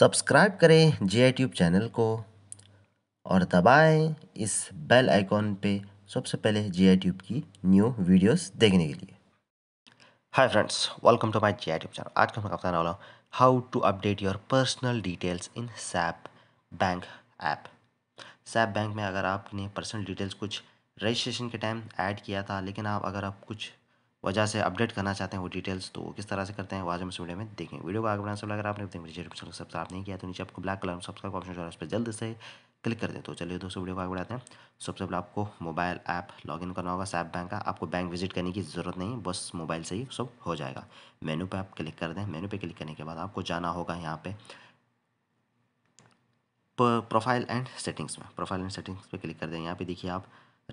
subscribe करें जे I tube channel को और दबाएं इस बेल आइकॉन पे सबसे पहले जे आई ट्यूब की न्यू वीडियोस देखने के लिए hi friends welcome to my J I tube channel आज का मैं बताने वाला हूँ how to update your personal details in SAP bank app SAP bank में अगर आपने पर्सनल डिटेल्स कुछ रजिस्ट्रेशन के टाइम ऐड किया था लेकिन आप अगर आप कुछ वजह से अपडेट करना चाहते हैं वो डिटेल्स तो वो किस तरह से करते हैं वो आज हम इस वीडियो में देखें वीडियो को आगे बढ़ाने से अगर आपने सब्सक्राइब नहीं किया तो नीचे आपको ब्लैक कलर में सब्सक्राइब ऑप्शन जो है उस पर जल्द से क्लिक कर दें तो चलिए दोस्तों वीडियो को आगे बढ़ाते हैं सबसे पहले आपको मोबाइल ऐप लॉगिन करना होगा सैप बैंक का आपको बैंक विजिट करने की ज़रूरत नहीं बस मोबाइल से ही सब हो जाएगा मेनू पर आप क्लिक कर दें मेनू पर क्लिक करने के बाद आपको जाना होगा यहाँ पे प्रोफाइल एंड सेटिंग्स में प्रोफाइल एंड सेटिंग्स पर क्लिक कर दें यहाँ पे देखिए आप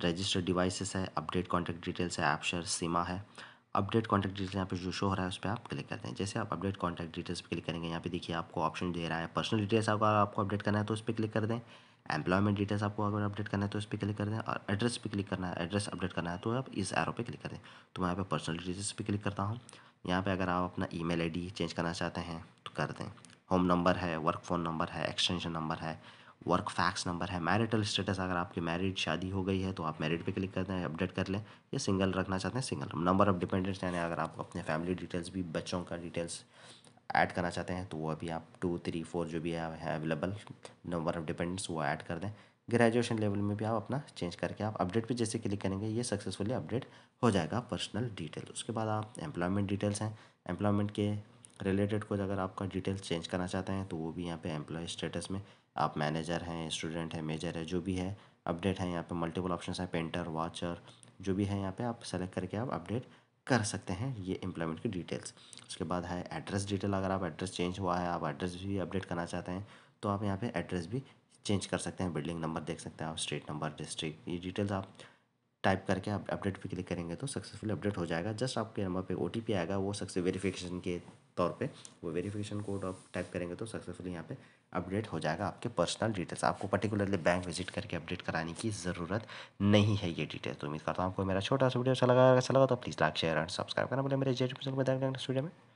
रजिस्टर्ड डिवाइसेस है अपडेट कॉन्टैक्ट डिटेल्स है ऐप शेयर सीमा है अपडेट कॉन्टैक्ट डिटेल्स यहाँ पे जो शो हो रहा है उस पर आप क्लिक करते हैं जैसे आप अपडेट कॉन्टैक्ट डिटेल्स पर क्लिक करेंगे यहाँ पे देखिए आपको ऑप्शन दे रहा है पर्सनल डिटेल्स अगर आपको अपडेट करना है तो उस पर क्लिक कर दें एम्प्लॉयमेंट डिटेल्स आपको अगर अपडेट करना है तो उस पर क्लिक कर दें और एड्रेस पर क्लिक करना है एड्रेस अपडेट करना है तो आप इस एरो पर क्लिक कर दें तो मैं यहाँ पर पर्सनल डिटेल्स पर क्लिक करता हूँ यहाँ पर अगर आप अपना आई डी चेंज करना चाहते हैं तो कर दें होम नंबर है वर्क फ़ोन नंबर है एक्सटेंशन नंबर है वर्क फैक्स नंबर है मैरिटल स्टेटस अगर आपकी मैरिड शादी हो गई है तो आप मैरिड पे क्लिक करते हैं अपडेट कर लें या सिंगल रखना चाहते हैं सिंगल नंबर ऑफ डिपेंडेंट्स यानी अगर आप अपने फैमिली डिटेल्स भी बच्चों का डिटेल्स ऐड करना चाहते हैं तो वो अभी आप टू थ्री फोर जो भी है अवेलेबल नंबर ऑफ डिपेंडेंट्स वो ऐड कर दें ग्रेजुएशन लेवल में भी आप अपना चेंज करके आप अपडेट पे जैसे क्लिक करेंगे ये सक्सेसफुली अपडेट हो जाएगा पर्सनल डिटेल उसके बाद आप एम्प्लॉयमेंट डिटेल्स हैं एम्प्लॉयमेंट के रिलेटेड कुछ अगर आपका डिटेल्स चेंज करना चाहते हैं तो वो भी यहाँ पे एम्प्लॉय स्टेटस में आप मैनेजर हैं स्टूडेंट हैं मेजर है जो भी है अपडेट है यहाँ पे मल्टीपल ऑप्शन हैं पेंटर वाचर जो भी है यहाँ पे आप सेलेक्ट करके आप अपडेट कर सकते हैं ये एम्प्लॉयमेंट की डिटेल्स उसके बाद है एड्रेस डिटेल अगर आप एड्रेस चेंज हुआ है आप एड्रेस भी अपडेट करना चाहते हैं तो आप यहाँ पर एड्रेस भी चेंज कर सकते हैं बिल्डिंग नंबर देख सकते हैं आप स्ट्रीट नंबर डिस्ट्रिक्ट ये डिटेल्स आप टाइप करके आप अपडेट पे क्लिक करेंगे तो सक्सेसफुल अपडेट हो जाएगा जस्ट आपके नंबर पे ओ आएगा वो सक्सेस वेरिफिकेशन के तौर पे वो वेरिफिकेशन कोड आप टाइप करेंगे तो सक्सेसफुली यहाँ पे अपडेट हो जाएगा आपके पर्सनल डिटेल्स आपको पर्टिकुलरली बैंक विजिट करके अपडेट कराने की ज़रूरत नहीं है ये डिटेल्स तो उम्मीद करता हूँ आपको मेरा छोटा सा वीडियो अच्छा लगा अच्छा लगा तो please like share and subscribe करना बोले मेरे जेड स्टूडियो में